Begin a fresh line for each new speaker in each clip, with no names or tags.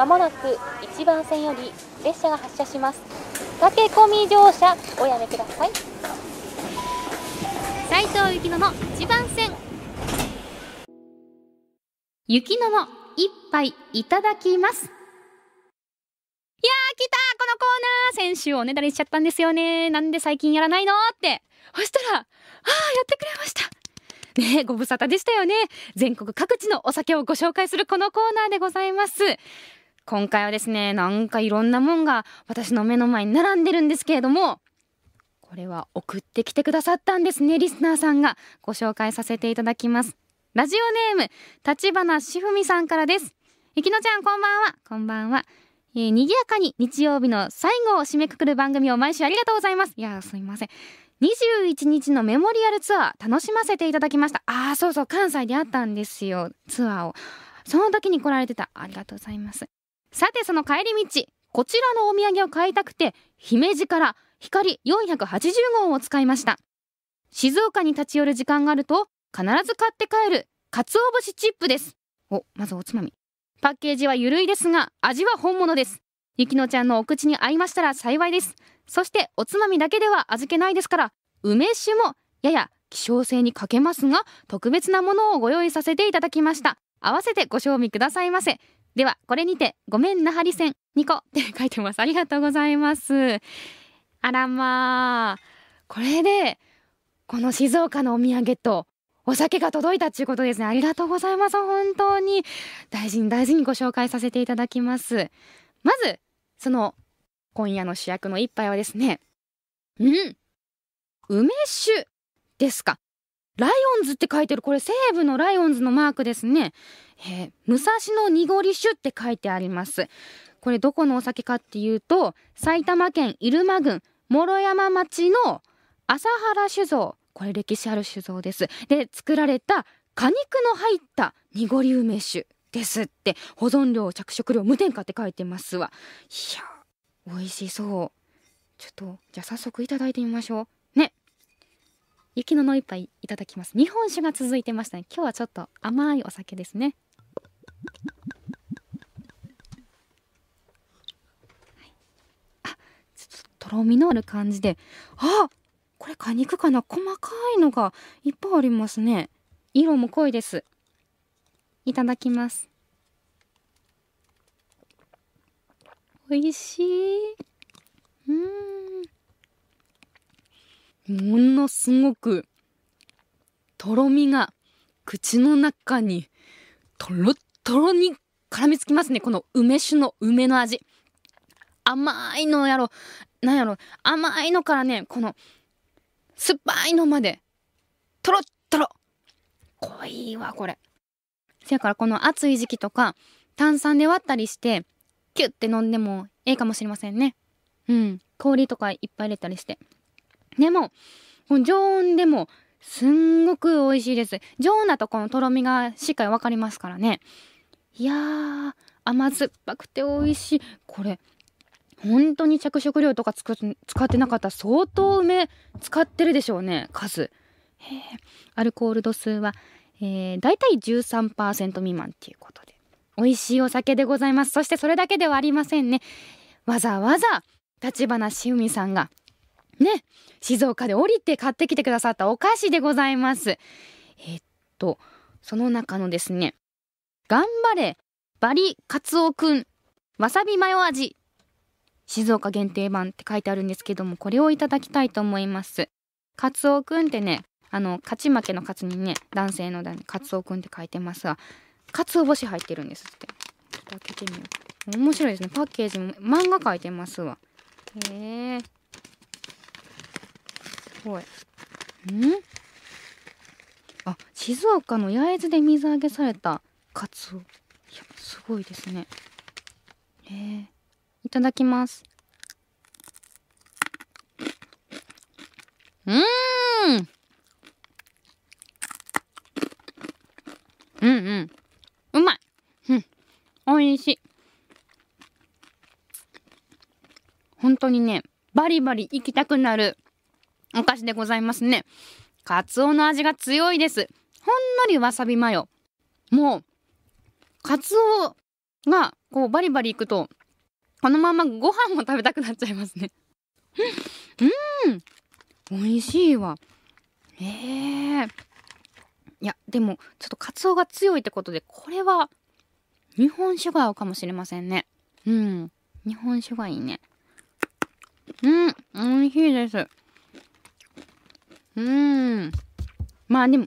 まもなく1番線より列車が発車します駆け込み乗車おやめください斉藤幸乃の1番線幸乃の一杯いただきますいや来たこのコーナー先週おねだりしちゃったんですよねなんで最近やらないのってそしたらああやってくれましたねご無沙汰でしたよね全国各地のお酒をご紹介するこのコーナーでございます今回はですねなんかいろんなもんが私の目の前に並んでるんですけれどもこれは送ってきてくださったんですねリスナーさんがご紹介させていただきますラジオネーム立花しふみさんからですゆきのちゃんこんばんはこんばんはえー、賑やかに日曜日の最後を締めくくる番組を毎週ありがとうございますいやすみません21日のメモリアルツアー楽しませていただきましたああそうそう関西であったんですよツアーをその時に来られてたありがとうございますさてその帰り道こちらのお土産を買いたくて姫路から光480号を使いました静岡に立ち寄る時間があると必ず買って帰る鰹節チップですおまずおつまみパッケージはゆるいですが味は本物ですゆきのちゃんのお口に合いましたら幸いですそしておつまみだけでは味気ないですから梅酒もやや希少性に欠けますが特別なものをご用意させていただきました合わせてご賞味くださいませではこれにてごめんなはり線2個って書いてますありがとうございますあらまあこれでこの静岡のお土産とお酒が届いたっていうことですねありがとうございます本当に大事に大事にご紹介させていただきますまずその今夜の主役の一杯はですねうん梅酒ですかライオンズって書いてるこれ西部のライオンズのマークですねえ武蔵野濁り酒って書いてありますこれどこのお酒かっていうと埼玉県入間郡諸山町の朝原酒造これ歴史ある酒造ですで作られた果肉の入った濁り梅酒ですって保存料着色料無添加って書いてますわいや美味しそうちょっとじゃあ早速いただいてみましょうね雪のの一杯いただきます日本酒が続いてましたね今日はちょっと甘いお酒ですねとろみのある感じであこれ果肉かな細かいのがいっぱいありますね色も濃いですいただきますおいしいうんものすごくとろみが口の中にとろっとろに絡みつきますねこの梅酒の梅の味甘いのやろなんやろ、甘いのからね、この、酸っぱいのまで、とろっとろ。濃いわ、これ。せやからこの暑い時期とか、炭酸で割ったりして、キュッて飲んでもええかもしれませんね。うん。氷とかいっぱい入れたりして。でも、この常温でも、すんごく美味しいです。常温だとこのとろみがしっかりわかりますからね。いやー、甘酸っぱくて美味しい。これ、本当に着色料とか使ってなかったら相当梅使ってるでしょうね数アルコール度数は、えー、大体13%未満っていうことで美味しいお酒でございますそしてそれだけではありませんねわざわざ立花しうみさんがね静岡で降りて買ってきてくださったお菓子でございますえっとその中のですね頑張れバリカツオくんわさびマヨ味静岡限定版って書いてあるんですけどもこれをいただきたいと思いますカツオくんってねあの勝ち負けの勝にね男性のカツオくんって書いてますがカツオ節入ってるんですってちょっと開けてみよう面白いですねパッケージも漫画書いてますわへえすごいんあ静岡の焼津で水揚げされたカツオいやすごいですねへえいただきますうんうんうんうまいうん美味しい本当にねバリバリ行きたくなるお菓子でございますねカツオの味が強いですほんのりわさびマヨもうカツオがこうバリバリいくとこのままご飯も食べたくなっちゃいますね うん美味しいわえー、いやでもちょっとカツオが強いってことでこれは日本酒が合うかもしれませんねうん日本酒がいいねうん美味しいですうんまあでも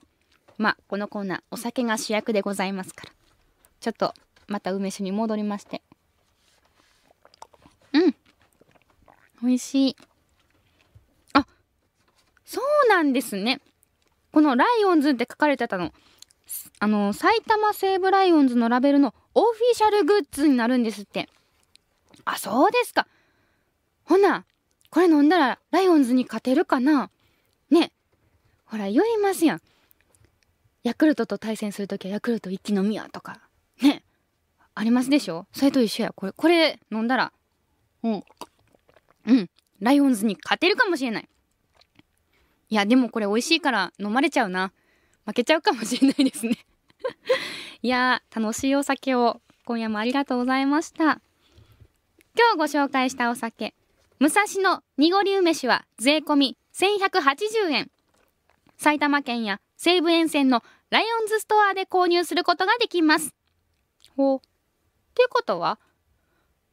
まあこのコーナーお酒が主役でございますからちょっとまた梅酒に戻りましてうん美味しいあそうなんですねこのライオンズって書かれてたのあの埼玉西武ライオンズのラベルのオフィシャルグッズになるんですってあそうですかほなこれ飲んだらライオンズに勝てるかなねほら酔いますやんヤクルトと対戦する時はヤクルト一気飲みやとかねありますでしょそれと一緒やこれこれ飲んだらう、うん、ライオンズに勝てるかもしれない。いや、でもこれ美味しいから飲まれちゃうな。負けちゃうかもしれないですね いや楽しいお酒を今夜もありがとうございました。今日ご紹介したお酒、武蔵野濁り梅酒は税込み1180円。埼玉県や西武沿線のライオンズストアで購入することができます。ほう。っていうことは、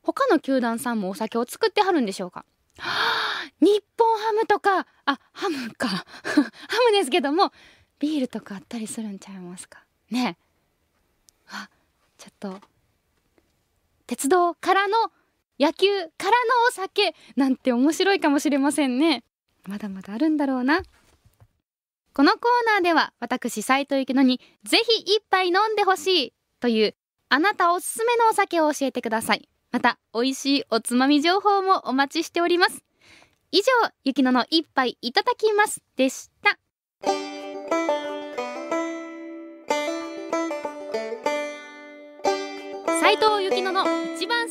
他の球団さんもお酒を作ってはるんでしょうか 日本ハムとかあハムか ハムですけどもビールとかあったりするんちゃいますかねあちょっと鉄道からの野球からのお酒なんて面白いかもしれませんねまだまだあるんだろうなこのコーナーでは私斎藤幸乃にぜひ一杯飲んでほしいというあなたおすすめのお酒を教えてくださいまた美味しいおつまみ情報もお待ちしております以上ゆきのの一杯いただきますでした斉藤ゆきのの一番